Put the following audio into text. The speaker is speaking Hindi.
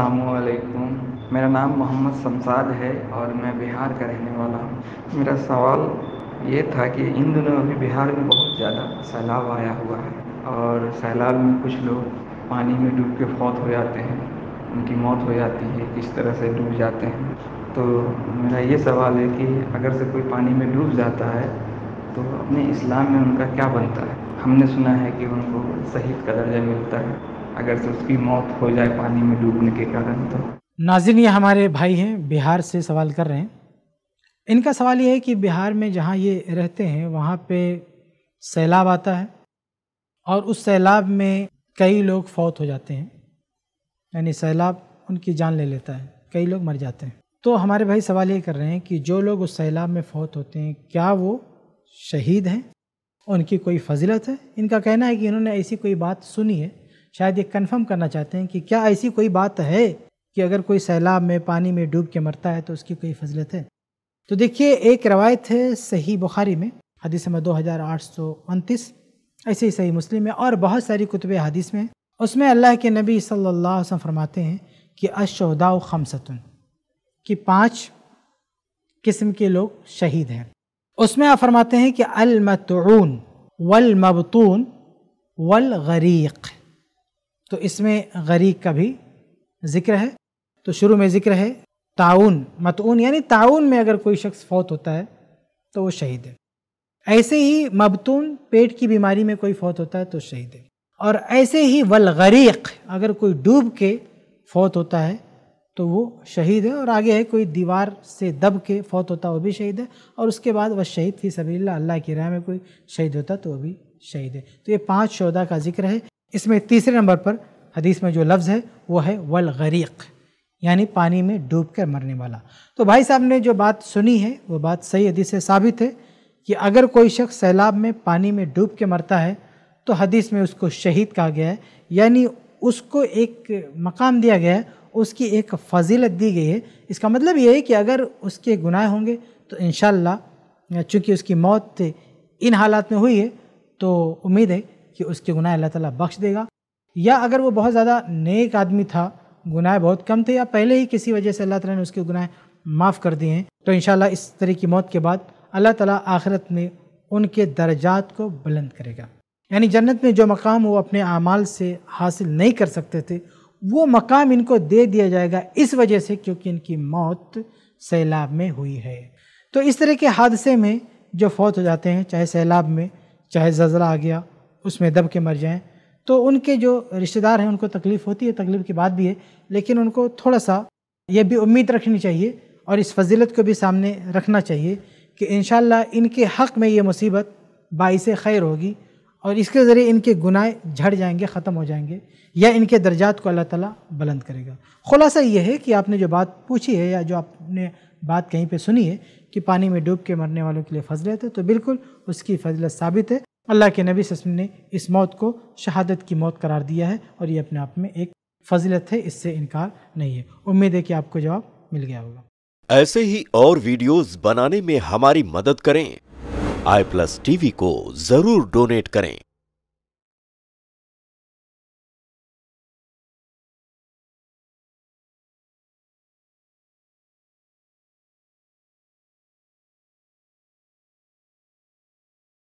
असलकुम मेरा नाम मोहम्मद शमसाद है और मैं बिहार का रहने वाला हूँ मेरा सवाल ये था कि इन दिनों अभी बिहार में बहुत ज़्यादा सैलाब आया हुआ है और सैलाब में कुछ लोग पानी में डूब के फौत हो जाते हैं उनकी मौत हो जाती है किस तरह से डूब जाते हैं तो मेरा ये सवाल है कि अगर से कोई पानी में डूब जाता है तो अपने इस्लाम में उनका क्या बनता है हमने सुना है कि उनको शहीद का दर्जा मिलता है अगर से उसकी मौत हो जाए पानी में डूबने के कारण तो नाजिन ये हमारे भाई हैं बिहार से सवाल कर रहे हैं इनका सवाल ये है कि बिहार में जहाँ ये रहते हैं वहाँ पे सैलाब आता है और उस सैलाब में कई लोग फौत हो जाते हैं यानी सैलाब उनकी जान ले लेता है कई लोग मर जाते हैं तो हमारे भाई सवाल ये कर रहे हैं कि जो लोग उस सैलाब में फौत होते हैं क्या वो शहीद हैं उनकी कोई फजीलत है इनका कहना है कि इन्होंने ऐसी कोई बात सुनी है शायद ये कन्फर्म करना चाहते हैं कि क्या ऐसी कोई बात है कि अगर कोई सैलाब में पानी में डूब के मरता है तो उसकी कोई फजलत है तो देखिए एक रवायत है सही बुखारी में हदीस नंबर दो हज़ार आठ सौ उनतीस ऐसे ही सही मुस्लिम में और बहुत सारी कुतब हदीस में उसमें अल्लाह के नबी सल्लल्लाहु अलैहि वसल्लम फरमाते हैं कि अशहदा खमसतन कि पांच किस्म के लोग शहीद हैं उसमें आप फरमाते हैं कि अलमतून वलमबतून वलगरीक़ वल तो इसमें गरीक का भी जिक्र है तो शुरू में जिक्र है ताउन मतून यानी ताउन में अगर कोई शख्स फौत होता है तो वो शहीद है ऐसे ही मबतून पेट की बीमारी में कोई फौत होता है तो शहीद है और ऐसे ही गरीक अगर कोई डूब के फौत होता है तो वो शहीद है और आगे है कोई दीवार से दब के फौत होता है वो भी शहीद है और उसके बाद वह शहीद फी सभी अल्लाह की राह में कोई शहीद होता तो वो भी शहीद है तो ये पांच शौदा का जिक्र है इसमें तीसरे नंबर पर हदीस में जो लफ्ज़ है वो है वल गरीक यानी पानी में डूब कर मरने वाला तो भाई साहब ने जो बात सुनी है वो बात सही हदीस से साबित है कि अगर कोई शख्स सैलाब में पानी में डूब के मरता है तो हदीस में उसको शहीद कहा गया है यानी उसको एक मकाम दिया गया है उसकी एक फजीलत दी गई है इसका मतलब ये है कि अगर उसके गुनाह होंगे तो इन चूँकि उसकी मौत इन हालात में हुई है तो उम्मीद है कि उसके गुनाह अल्लाह ताला बख्श देगा या अगर वो बहुत ज़्यादा नेक आदमी था गुनाह बहुत कम थे या पहले ही किसी वजह से अल्लाह ताला ने उसके गुनाह माफ़ कर दिए हैं तो इन इस तरह की मौत के बाद अल्लाह ताला आखिरत में उनके दर्जात को बुलंद करेगा यानी जन्नत में जो मकाम वो अपने अमाल से हासिल नहीं कर सकते थे वो मकाम इनको दे दिया जाएगा इस वजह से क्योंकि इनकी मौत सैलाब में हुई है तो इस तरह के हादसे में जो फौत हो जाते हैं चाहे सैलाब में चाहे जजरा आ गया उसमें दब के मर जाएं तो उनके जो रिश्तेदार हैं उनको तकलीफ़ होती है तकलीफ़ की बात भी है लेकिन उनको थोड़ा सा ये भी उम्मीद रखनी चाहिए और इस फजीलत को भी सामने रखना चाहिए कि इन इनके हक़ में ये मुसीबत बाईस खैर होगी और इसके ज़रिए इनके गुनाह झड़ जाएंगे ख़त्म हो जाएंगे या इनके दर्जात को अल्लाह ताला बुलंद करेगा खुलासा ये है कि आपने जो बात पूछी है या जो आपने बात कहीं पे सुनी है कि पानी में डूब के मरने वालों के लिए फजलत है तो बिल्कुल उसकी फजलत साबित है अल्लाह के नबी ससम ने इस मौत को शहादत की मौत करार दिया है और ये अपने आप में एक फजीलत है इससे इनकार नहीं है उम्मीद है कि आपको जवाब मिल गया होगा ऐसे ही और वीडियोस बनाने में हमारी मदद करें आई प्लस टीवी को जरूर डोनेट करें